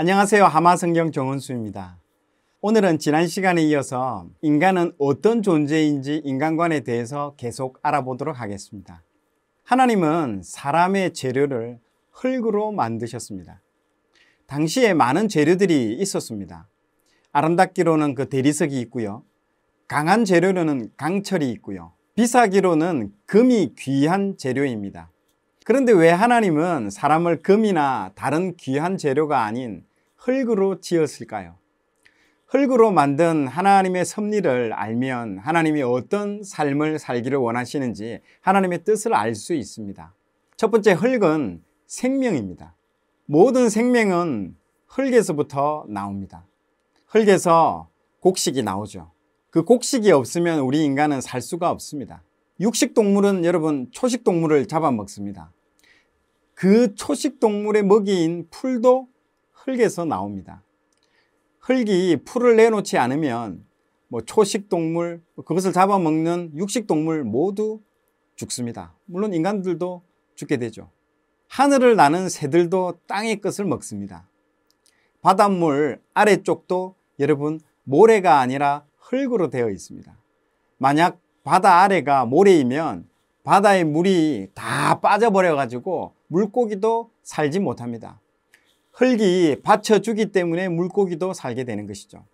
안녕하세요. 하마성경 정은수입니다. 오늘은 지난 시간에 이어서 인간은 어떤 존재인지 인간관에 대해서 계속 알아보도록 하겠습니다. 하나님은 사람의 재료를 흙으로 만드셨습니다. 당시에 많은 재료들이 있었습니다. 아름답기로는 그 대리석이 있고요. 강한 재료로는 강철이 있고요. 비싸기로는 금이 귀한 재료입니다. 그런데 왜 하나님은 사람을 금이나 다른 귀한 재료가 아닌 흙으로 지었을까요? 흙으로 만든 하나님의 섭리를 알면 하나님이 어떤 삶을 살기를 원하시는지 하나님의 뜻을 알 수 있습니다. 첫 번째 흙은 생명입니다. 모든 생명은 흙에서부터 나옵니다. 흙에서 곡식이 나오죠. 그 곡식이 없으면 우리 인간은 살 수가 없습니다. 육식 동물은 여러분 초식 동물을 잡아먹습니다. 그 초식 동물의 먹이인 풀도 흙에서 나옵니다. 흙이 풀을 내놓지 않으면 뭐 초식 동물, 뭐 그것을 잡아먹는 육식 동물 모두 죽습니다. 물론 인간들도 죽게 되죠. 하늘을 나는 새들도 땅의 것을 먹습니다. 바닷물 아래쪽도 여러분 모래가 아니라 흙으로 되어 있습니다. 만약 바다 아래가 모래이면 바다의 물이 다 빠져버려 가지고 물고기도 살지 못합니다. 흙이 받쳐주기 때문에 물고기도 살게 되는 것이죠.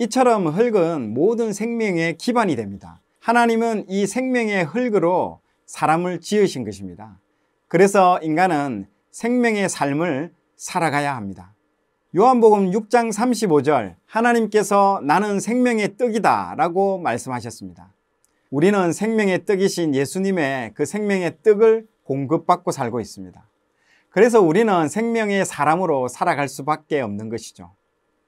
이처럼 흙은 모든 생명의 기반이 됩니다. 하나님은 이 생명의 흙으로 사람을 지으신 것입니다. 그래서 인간은 생명의 삶을 살아가야 합니다. 요한복음 6장 35절 하나님께서 나는 생명의 떡이다 라고 말씀하셨습니다. 우리는 생명의 떡이신 예수님의 그 생명의 떡을 공급받고 살고 있습니다. 그래서 우리는 생명의 사람으로 살아갈 수밖에 없는 것이죠.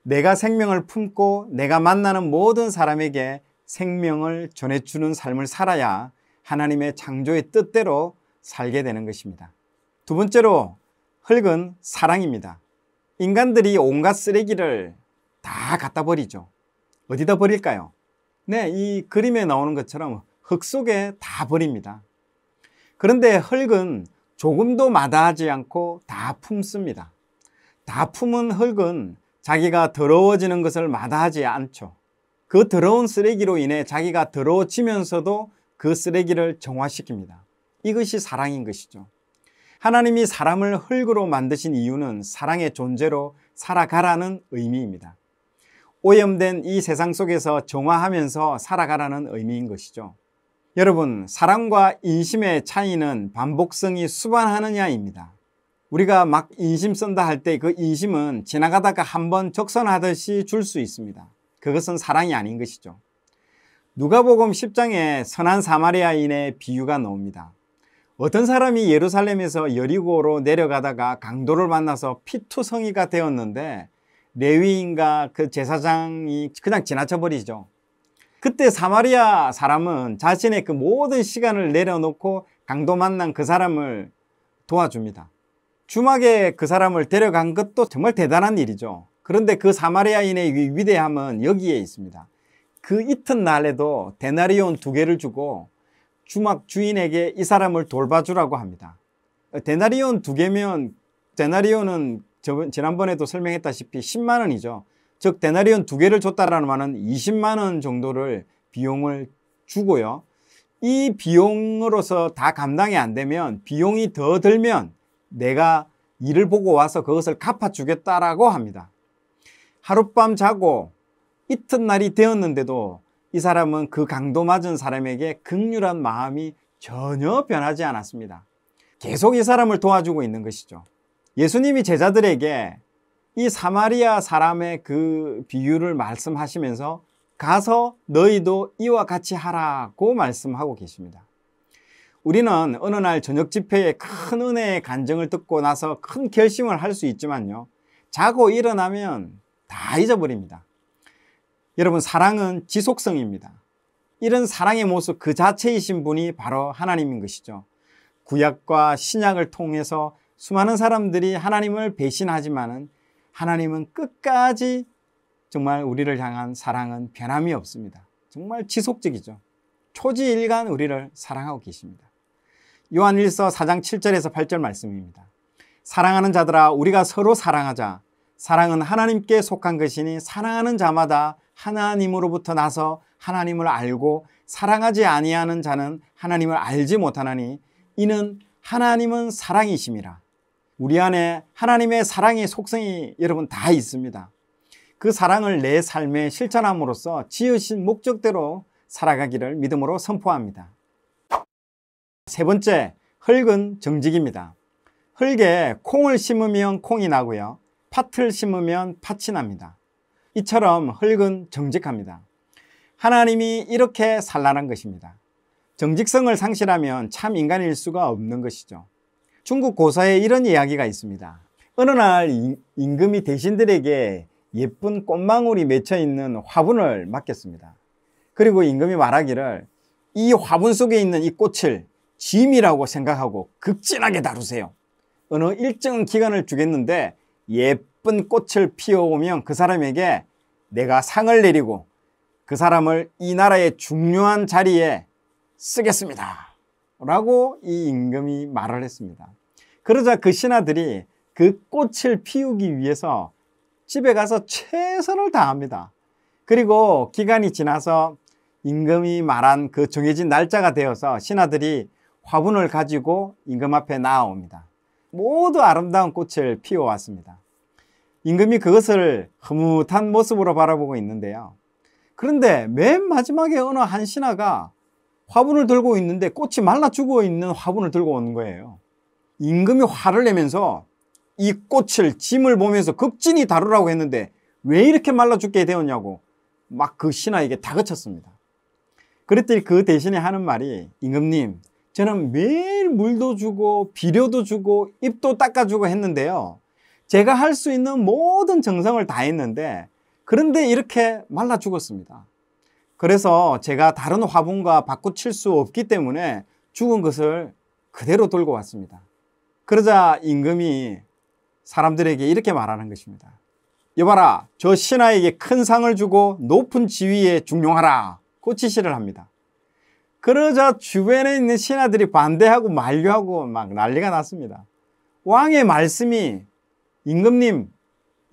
내가 생명을 품고 내가 만나는 모든 사람에게 생명을 전해주는 삶을 살아야 하나님의 창조의 뜻대로 살게 되는 것입니다. 두 번째로 흙은 사랑입니다. 인간들이 온갖 쓰레기를 다 갖다 버리죠. 어디다 버릴까요? 네, 이 그림에 나오는 것처럼 흙 속에 다 버립니다. 그런데 흙은 조금도 마다하지 않고 다 품습니다. 다 품은 흙은 자기가 더러워지는 것을 마다하지 않죠. 그 더러운 쓰레기로 인해 자기가 더러워지면서도 그 쓰레기를 정화시킵니다. 이것이 사랑인 것이죠. 하나님이 사람을 흙으로 만드신 이유는 사랑의 존재로 살아가라는 의미입니다. 오염된 이 세상 속에서 정화하면서 살아가라는 의미인 것이죠. 여러분, 사랑과 인심의 차이는 반복성이 수반하느냐입니다. 우리가 막 인심 쓴다 할 때 그 인심은 지나가다가 한 번 적선하듯이 줄 수 있습니다. 그것은 사랑이 아닌 것이죠. 누가복음 10장에 선한 사마리아인의 비유가 나옵니다. 어떤 사람이 예루살렘에서 여리고로 내려가다가 강도를 만나서 피투성이가 되었는데 레위인과 그 제사장이 그냥 지나쳐 버리죠. 그때 사마리아 사람은 자신의 그 모든 시간을 내려놓고 강도 만난 그 사람을 도와줍니다. 주막에 그 사람을 데려간 것도 정말 대단한 일이죠. 그런데 그 사마리아인의 위대함은 여기에 있습니다. 그 이튿날에도 데나리온 두 개를 주고 주막 주인에게 이 사람을 돌봐주라고 합니다. 데나리온 두 개면 데나리온은 저, 지난번에도 설명했다시피 10만 원이죠. 즉 데나리온 두 개를 줬다라는 말은 20만 원 정도를 비용을 주고요. 이 비용으로서 다 감당이 안 되면 비용이 더 들면 내가 일을 보고 와서 그것을 갚아주겠다라고 합니다. 하룻밤 자고 이튿날이 되었는데도 이 사람은 그 강도 맞은 사람에게 극률한 마음이 전혀 변하지 않았습니다. 계속 이 사람을 도와주고 있는 것이죠. 예수님이 제자들에게 이 사마리아 사람의 그 비유를 말씀하시면서 가서 너희도 이와 같이 하라고 말씀하고 계십니다. 우리는 어느 날 저녁 집회에 큰 은혜의 간증을 듣고 나서 큰 결심을 할 수 있지만요. 자고 일어나면 다 잊어버립니다. 여러분, 사랑은 지속성입니다. 이런 사랑의 모습 그 자체이신 분이 바로 하나님인 것이죠. 구약과 신약을 통해서 수많은 사람들이 하나님을 배신하지만은 하나님은 끝까지 정말 우리를 향한 사랑은 변함이 없습니다. 정말 지속적이죠. 초지일간 우리를 사랑하고 계십니다. 요한일서 4장 7절에서 8절 말씀입니다. 사랑하는 자들아 우리가 서로 사랑하자. 사랑은 하나님께 속한 것이니 사랑하는 자마다 하나님으로부터 나서 하나님을 알고 사랑하지 아니하는 자는 하나님을 알지 못하나니 이는 하나님은 사랑이심이라. 우리 안에 하나님의 사랑의 속성이 여러분 다 있습니다. 그 사랑을 내 삶에 실천함으로써 지으신 목적대로 살아가기를 믿음으로 선포합니다. 세 번째, 흙은 정직입니다. 흙에 콩을 심으면 콩이 나고요. 팥을 심으면 팥이 납니다. 이처럼 흙은 정직합니다. 하나님이 이렇게 살라는 것입니다. 정직성을 상실하면 참 인간일 수가 없는 것이죠. 중국 고사에 이런 이야기가 있습니다. 어느 날 임금이 대신들에게 예쁜 꽃망울이 맺혀 있는 화분을 맡겼습니다. 그리고 임금이 말하기를 이 화분 속에 있는 이 꽃을 짐이라고 생각하고 극진하게 다루세요. 어느 일정 기간을 주겠는데 예쁜 꽃을 피워오면 그 사람에게 내가 상을 내리고 그 사람을 이 나라의 중요한 자리에 쓰겠습니다. 라고 이 임금이 말을 했습니다. 그러자 그 신하들이 그 꽃을 피우기 위해서 집에 가서 최선을 다합니다. 그리고 기간이 지나서 임금이 말한 그 정해진 날짜가 되어서 신하들이 화분을 가지고 임금 앞에 나옵니다. 모두 아름다운 꽃을 피워왔습니다. 임금이 그것을 흐뭇한 모습으로 바라보고 있는데요. 그런데 맨 마지막에 어느 한 신하가 화분을 들고 있는데 꽃이 말라 죽어 있는 화분을 들고 온 거예요. 임금이 화를 내면서 이 꽃을 짐을 보면서 극진히 다루라고 했는데 왜 이렇게 말라 죽게 되었냐고 막 그 신하에게 다그쳤습니다. 그랬더니 그 대신에 하는 말이 임금님 저는 매일 물도 주고 비료도 주고 잎도 닦아주고 했는데요. 제가 할 수 있는 모든 정성을 다 했는데 그런데 이렇게 말라 죽었습니다. 그래서 제가 다른 화분과 바꿔칠 수 없기 때문에 죽은 것을 그대로 돌고 왔습니다. 그러자 임금이 사람들에게 이렇게 말하는 것입니다. 여봐라, 저 신하에게 큰 상을 주고 높은 지위에 중용하라. 그 지시를 합니다. 그러자 주변에 있는 신하들이 반대하고 만류하고 막 난리가 났습니다. 왕의 말씀이 임금님,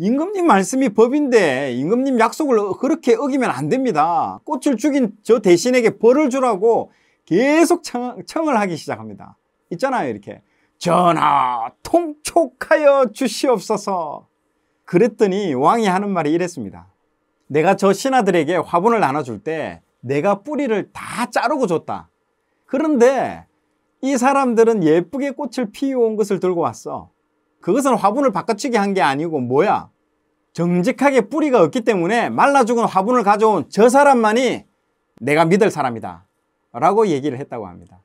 임금님 말씀이 법인데 임금님 약속을 그렇게 어기면 안 됩니다. 꽃을 죽인 저 대신에게 벌을 주라고 계속 청, 청을 하기 시작합니다. 있잖아요 이렇게 전하 통촉하여 주시옵소서 그랬더니 왕이 하는 말이 이랬습니다. 내가 저 신하들에게 화분을 나눠줄 때 내가 뿌리를 다 자르고 줬다. 그런데 이 사람들은 예쁘게 꽃을 피워온 것을 들고 왔어. 그것은 화분을 바꿔치기 한 게 아니고 뭐야? 정직하게 뿌리가 없기 때문에 말라 죽은 화분을 가져온 저 사람만이 내가 믿을 사람이다 라고 얘기를 했다고 합니다.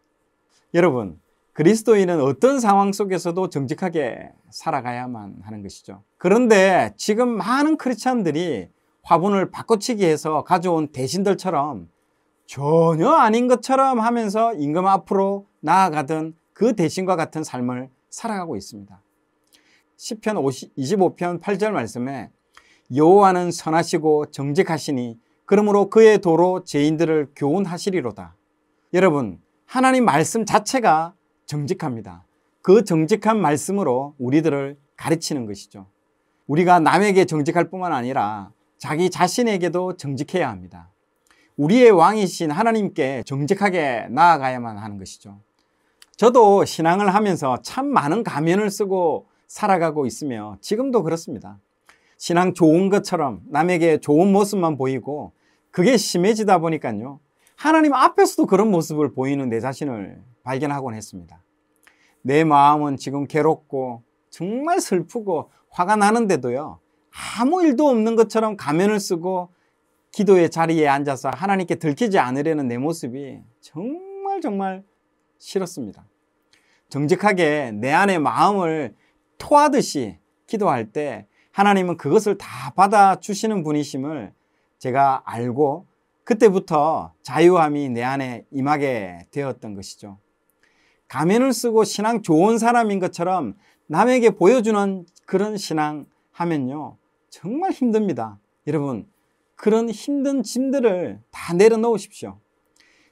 여러분 그리스도인은 어떤 상황 속에서도 정직하게 살아가야만 하는 것이죠. 그런데 지금 많은 크리스천들이 화분을 바꿔치기 해서 가져온 대신들처럼 전혀 아닌 것처럼 하면서 임금 앞으로 나아가던 그 대신과 같은 삶을 살아가고 있습니다. 10편 25편 8절 말씀에 여호와는 선하시고 정직하시니 그러므로 그의 도로 죄인들을 교훈하시리로다. 여러분 하나님 말씀 자체가 정직합니다. 그 정직한 말씀으로 우리들을 가르치는 것이죠. 우리가 남에게 정직할 뿐만 아니라 자기 자신에게도 정직해야 합니다. 우리의 왕이신 하나님께 정직하게 나아가야만 하는 것이죠. 저도 신앙을 하면서 참 많은 가면을 쓰고 살아가고 있으며 지금도 그렇습니다. 신앙 좋은 것처럼 남에게 좋은 모습만 보이고 그게 심해지다 보니까요. 하나님 앞에서도 그런 모습을 보이는 내 자신을 발견하곤 했습니다. 내 마음은 지금 괴롭고 정말 슬프고 화가 나는데도요. 아무 일도 없는 것처럼 가면을 쓰고 기도의 자리에 앉아서 하나님께 들키지 않으려는 내 모습이 정말 정말 싫었습니다. 정직하게 내 안의 마음을 토하듯이 기도할 때 하나님은 그것을 다 받아주시는 분이심을 제가 알고 그때부터 자유함이 내 안에 임하게 되었던 것이죠. 가면을 쓰고 신앙 좋은 사람인 것처럼 남에게 보여주는 그런 신앙 하면요. 정말 힘듭니다. 여러분, 그런 힘든 짐들을 다 내려놓으십시오.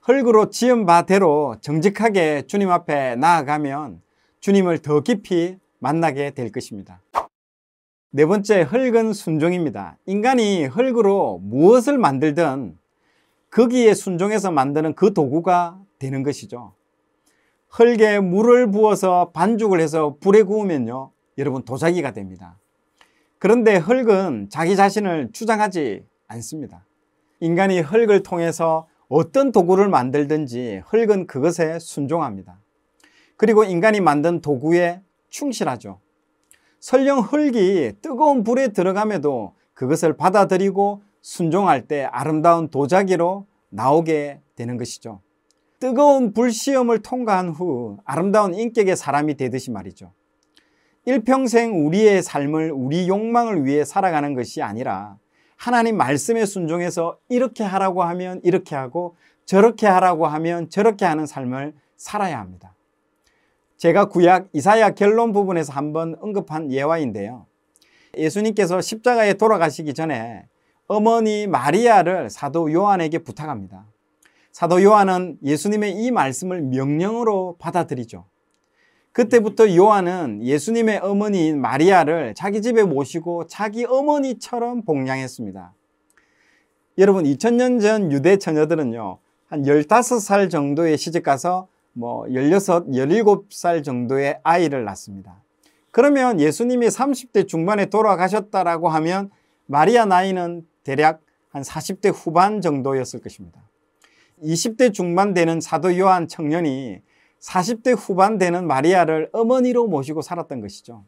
흙으로 지은 바대로 정직하게 주님 앞에 나아가면 주님을 더 깊이 만나게 될 것입니다. 네 번째, 흙은 순종입니다. 인간이 흙으로 무엇을 만들든 거기에 순종해서 만드는 그 도구가 되는 것이죠. 흙에 물을 부어서 반죽을 해서 불에 구우면요. 여러분 도자기가 됩니다. 그런데 흙은 자기 자신을 주장하지 않습니다. 인간이 흙을 통해서 어떤 도구를 만들든지 흙은 그것에 순종합니다. 그리고 인간이 만든 도구에 충실하죠. 설령 흙이 뜨거운 불에 들어감에도 그것을 받아들이고 순종할 때 아름다운 도자기로 나오게 되는 것이죠. 뜨거운 불시험을 통과한 후 아름다운 인격의 사람이 되듯이 말이죠. 일평생 우리의 삶을 우리 욕망을 위해 살아가는 것이 아니라 하나님 말씀에 순종해서 이렇게 하라고 하면 이렇게 하고 저렇게 하라고 하면 저렇게 하는 삶을 살아야 합니다. 제가 구약 이사야 결론 부분에서 한번 언급한 예화인데요. 예수님께서 십자가에 돌아가시기 전에 어머니 마리아를 사도 요한에게 부탁합니다. 사도 요한은 예수님의 이 말씀을 명령으로 받아들이죠. 그때부터 요한은 예수님의 어머니인 마리아를 자기 집에 모시고 자기 어머니처럼 봉양했습니다. 여러분 2000년 전 유대 처녀들은요. 한 15살 정도의 시집가서 뭐 16, 17살 정도의 아이를 낳습니다. 그러면 예수님이 30대 중반에 돌아가셨다라고 하면 마리아 나이는 대략 한 40대 후반 정도였을 것입니다. 20대 중반 되는 사도 요한 청년이 40대 후반 되는 마리아를 어머니로 모시고 살았던 것이죠.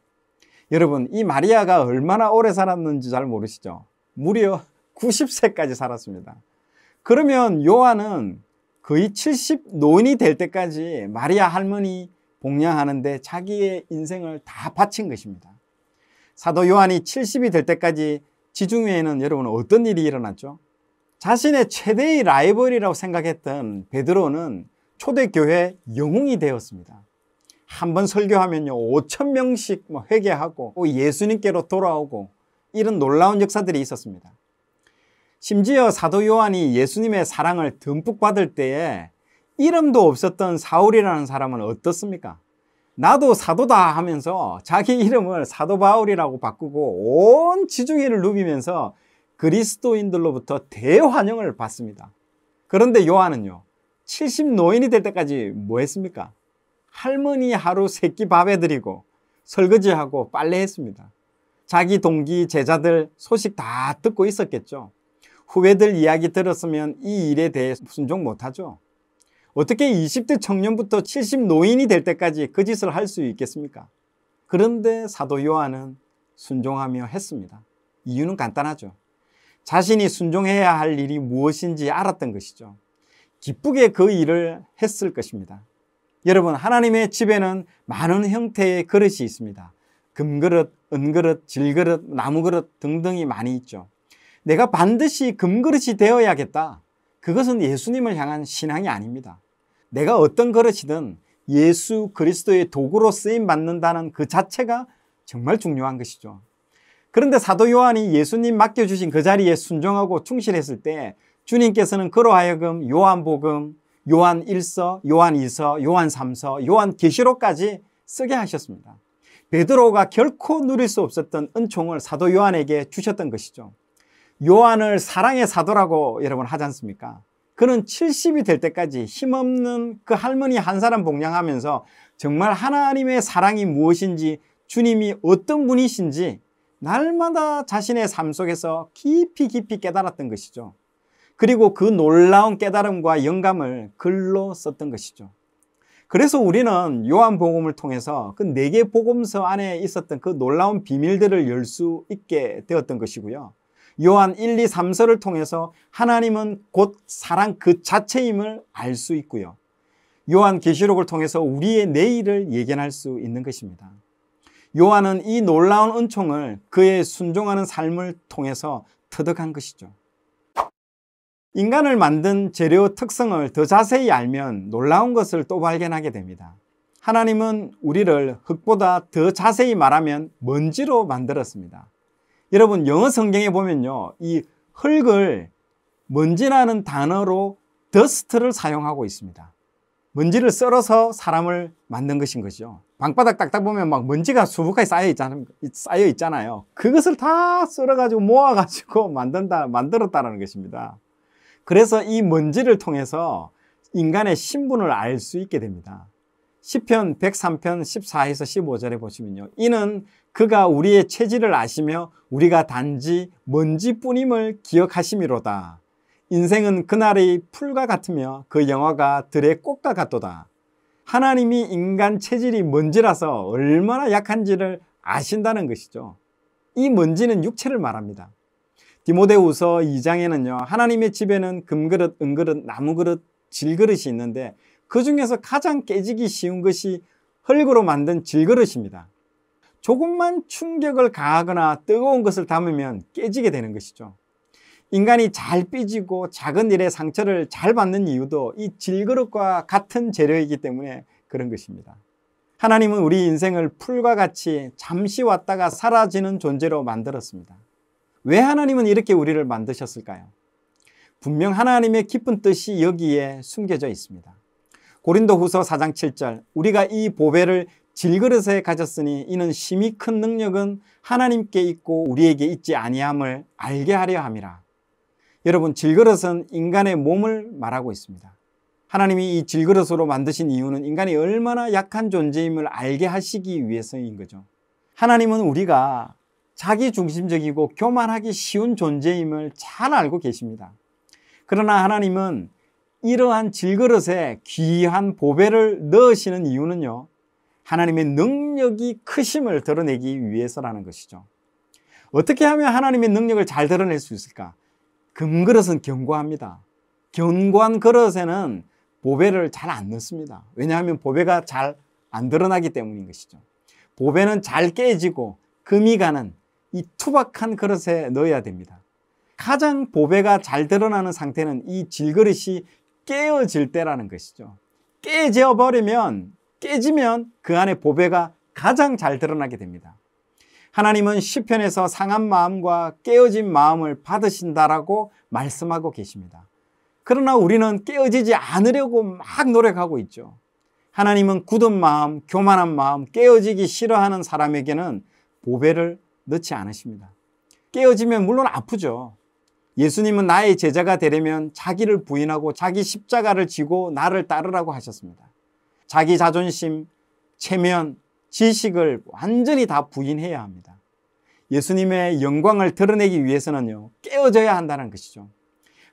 여러분, 이 마리아가 얼마나 오래 살았는지 잘 모르시죠? 무려 90세까지 살았습니다. 그러면 요한은 거의 70 노인이 될 때까지 마리아 할머니 복양하는데 자기의 인생을 다 바친 것입니다. 사도 요한이 70이 될 때까지 지중해에는 여러분 어떤 일이 일어났죠? 자신의 최대의 라이벌이라고 생각했던 베드로는 초대교회 영웅이 되었습니다. 한 번 설교하면요 5천 명씩 뭐 회개하고 예수님께로 돌아오고 이런 놀라운 역사들이 있었습니다. 심지어 사도 요한이 예수님의 사랑을 듬뿍 받을 때에 이름도 없었던 사울이라는 사람은 어떻습니까? 나도 사도다 하면서 자기 이름을 사도 바울이라고 바꾸고 온 지중해를 누비면서 그리스도인들로부터 대환영을 받습니다. 그런데 요한은요, 70 노인이 될 때까지 뭐 했습니까? 할머니 하루 새끼밥 해드리고 설거지하고 빨래했습니다. 자기 동기, 제자들 소식 다 듣고 있었겠죠. 후배들 이야기 들었으면 이 일에 대해 순종 못하죠. 어떻게 20대 청년부터 70 노인이 될 때까지 그 짓을 할 수 있겠습니까? 그런데 사도 요한은 순종하며 했습니다. 이유는 간단하죠. 자신이 순종해야 할 일이 무엇인지 알았던 것이죠. 기쁘게 그 일을 했을 것입니다. 여러분, 하나님의 집에는 많은 형태의 그릇이 있습니다. 금그릇, 은그릇, 질그릇, 나무그릇 등등이 많이 있죠. 내가 반드시 금그릇이 되어야겠다. 그것은 예수님을 향한 신앙이 아닙니다. 내가 어떤 그릇이든 예수 그리스도의 도구로 쓰임 받는다는 그 자체가 정말 중요한 것이죠. 그런데 사도 요한이 예수님 맡겨주신 그 자리에 순종하고 충실했을 때 주님께서는 그러하여금 요한복음, 요한 1서, 요한 2서, 요한 3서, 요한 계시록까지 쓰게 하셨습니다. 베드로가 결코 누릴 수 없었던 은총을 사도 요한에게 주셨던 것이죠. 요한을 사랑의 사도라고 여러분 하지 않습니까? 그는 70이 될 때까지 힘없는 그 할머니 한 사람 봉양하면서 정말 하나님의 사랑이 무엇인지 주님이 어떤 분이신지 날마다 자신의 삶 속에서 깊이 깊이 깨달았던 것이죠. 그리고 그 놀라운 깨달음과 영감을 글로 썼던 것이죠. 그래서 우리는 요한복음을 통해서 그 네 개 복음서 안에 있었던 그 놀라운 비밀들을 열 수 있게 되었던 것이고요. 요한 1, 2, 3서를 통해서 하나님은 곧 사랑 그 자체임을 알 수 있고요. 요한 계시록을 통해서 우리의 내일을 예견할 수 있는 것입니다. 요한은 이 놀라운 은총을 그의 순종하는 삶을 통해서 터득한 것이죠. 인간을 만든 재료 특성을 더 자세히 알면 놀라운 것을 또 발견하게 됩니다. 하나님은 우리를 흙보다 더 자세히 말하면 먼지로 만들었습니다. 여러분 영어 성경에 보면요. 이 흙을 먼지라는 단어로 더스트를 사용하고 있습니다. 먼지를 썰어서 사람을 만든 것인 거죠. 방바닥 딱딱 보면 막 먼지가 수북하게 쌓여, 있잖아, 쌓여 있잖아요. 그것을 다 썰어가지고 모아가지고 만든다, 만들었다는 것입니다. 그래서 이 먼지를 통해서 인간의 신분을 알 수 있게 됩니다. 10편 103편 14에서 15절에 보시면요. 이는 그가 우리의 체질을 아시며 우리가 단지 먼지뿐임을 기억하심이로다. 인생은 그날의 풀과 같으며 그 영화가 들의 꽃과 같도다. 하나님이 인간 체질이 먼지라서 얼마나 약한지를 아신다는 것이죠. 이 먼지는 육체를 말합니다. 디모데우서 2장에는요. 하나님의 집에는 금그릇, 은그릇, 나무그릇, 질그릇이 있는데 그 중에서 가장 깨지기 쉬운 것이 흙으로 만든 질그릇입니다. 조금만 충격을 가하거나 뜨거운 것을 담으면 깨지게 되는 것이죠. 인간이 잘 삐지고 작은 일에 상처를 잘 받는 이유도 이 질그릇과 같은 재료이기 때문에 그런 것입니다. 하나님은 우리 인생을 풀과 같이 잠시 왔다가 사라지는 존재로 만들었습니다. 왜 하나님은 이렇게 우리를 만드셨을까요? 분명 하나님의 깊은 뜻이 여기에 숨겨져 있습니다. 고린도후서 4장 7절 우리가 이 보배를 질그릇에 가졌으니 이는 심히 큰 능력은 하나님께 있고 우리에게 있지 아니함을 알게 하려 함이라. 여러분 질그릇은 인간의 몸을 말하고 있습니다. 하나님이 이 질그릇으로 만드신 이유는 인간이 얼마나 약한 존재임을 알게 하시기 위해서인 거죠. 하나님은 우리가 자기 중심적이고 교만하기 쉬운 존재임을 잘 알고 계십니다. 그러나 하나님은 이러한 질그릇에 귀한 보배를 넣으시는 이유는요. 하나님의 능력이 크심을 드러내기 위해서라는 것이죠. 어떻게 하면 하나님의 능력을 잘 드러낼 수 있을까? 금그릇은 견고합니다. 견고한 그릇에는 보배를 잘 안 넣습니다. 왜냐하면 보배가 잘 안 드러나기 때문인 것이죠. 보배는 잘 깨지고 금이 가는 이 투박한 그릇에 넣어야 됩니다. 가장 보배가 잘 드러나는 상태는 이 질그릇이 깨어질 때라는 것이죠. 깨져 버리면 깨지면 그 안에 보배가 가장 잘 드러나게 됩니다. 하나님은 시편에서 상한 마음과 깨어진 마음을 받으신다라고 말씀하고 계십니다. 그러나 우리는 깨어지지 않으려고 막 노력하고 있죠. 하나님은 굳은 마음, 교만한 마음, 깨어지기 싫어하는 사람에게는 보배를 넣지 않으십니다. 깨어지면 물론 아프죠. 예수님은 나의 제자가 되려면 자기를 부인하고 자기 십자가를 지고 나를 따르라고 하셨습니다. 자기 자존심, 체면, 지식을 완전히 다 부인해야 합니다. 예수님의 영광을 드러내기 위해서는요, 깨어져야 한다는 것이죠.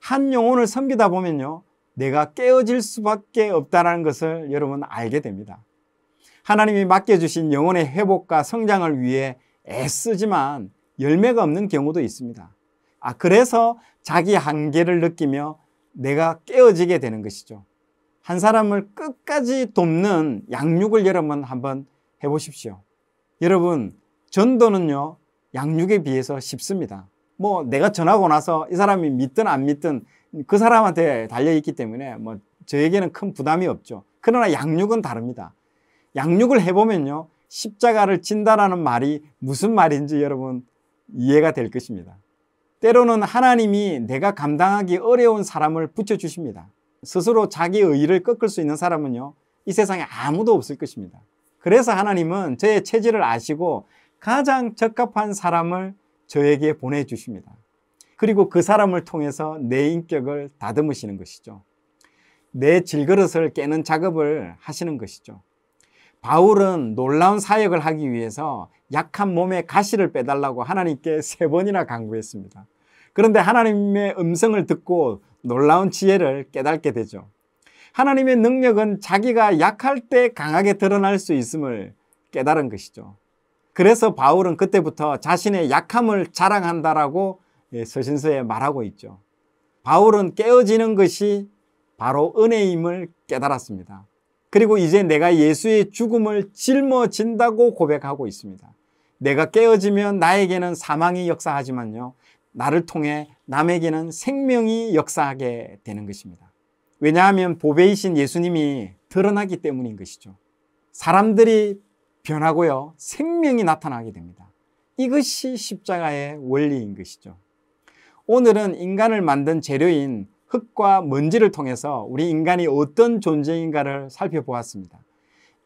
한 영혼을 섬기다 보면요, 내가 깨어질 수밖에 없다는 것을 여러분 알게 됩니다. 하나님이 맡겨주신 영혼의 회복과 성장을 위해 애쓰지만 열매가 없는 경우도 있습니다. 아, 그래서 자기 한계를 느끼며 내가 깨어지게 되는 것이죠. 한 사람을 끝까지 돕는 양육을 여러분 한번 해보십시오. 여러분, 전도는요, 양육에 비해서 쉽습니다. 뭐 내가 전하고 나서 이 사람이 믿든 안 믿든 그 사람한테 달려있기 때문에 뭐 저에게는 큰 부담이 없죠. 그러나 양육은 다릅니다. 양육을 해보면요, 십자가를 진다라는 말이 무슨 말인지 여러분 이해가 될 것입니다. 때로는 하나님이 내가 감당하기 어려운 사람을 붙여주십니다. 스스로 자기 의의를 꺾을 수 있는 사람은요, 이 세상에 아무도 없을 것입니다. 그래서 하나님은 저의 체질을 아시고 가장 적합한 사람을 저에게 보내주십니다. 그리고 그 사람을 통해서 내 인격을 다듬으시는 것이죠. 내 질그릇을 깨는 작업을 하시는 것이죠. 바울은 놀라운 사역을 하기 위해서 약한 몸에 가시를 빼달라고 하나님께 세 번이나 강구했습니다. 그런데 하나님의 음성을 듣고 놀라운 지혜를 깨닫게 되죠. 하나님의 능력은 자기가 약할 때 강하게 드러날 수 있음을 깨달은 것이죠. 그래서 바울은 그때부터 자신의 약함을 자랑한다라고 예, 서신서에 말하고 있죠. 바울은 깨어지는 것이 바로 은혜임을 깨달았습니다. 그리고 이제 내가 예수의 죽음을 짊어진다고 고백하고 있습니다. 내가 깨어지면 나에게는 사망이 역사하지만요. 나를 통해 남에게는 생명이 역사하게 되는 것입니다. 왜냐하면 보배이신 예수님이 드러나기 때문인 것이죠. 사람들이 변하고요. 생명이 나타나게 됩니다. 이것이 십자가의 원리인 것이죠. 오늘은 인간을 만든 재료인 흙과 먼지를 통해서 우리 인간이 어떤 존재인가를 살펴보았습니다.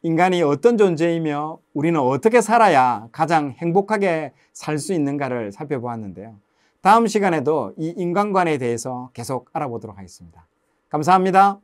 인간이 어떤 존재이며 우리는 어떻게 살아야 가장 행복하게 살 수 있는가를 살펴보았는데요. 다음 시간에도 이 인간관에 대해서 계속 알아보도록 하겠습니다. 감사합니다.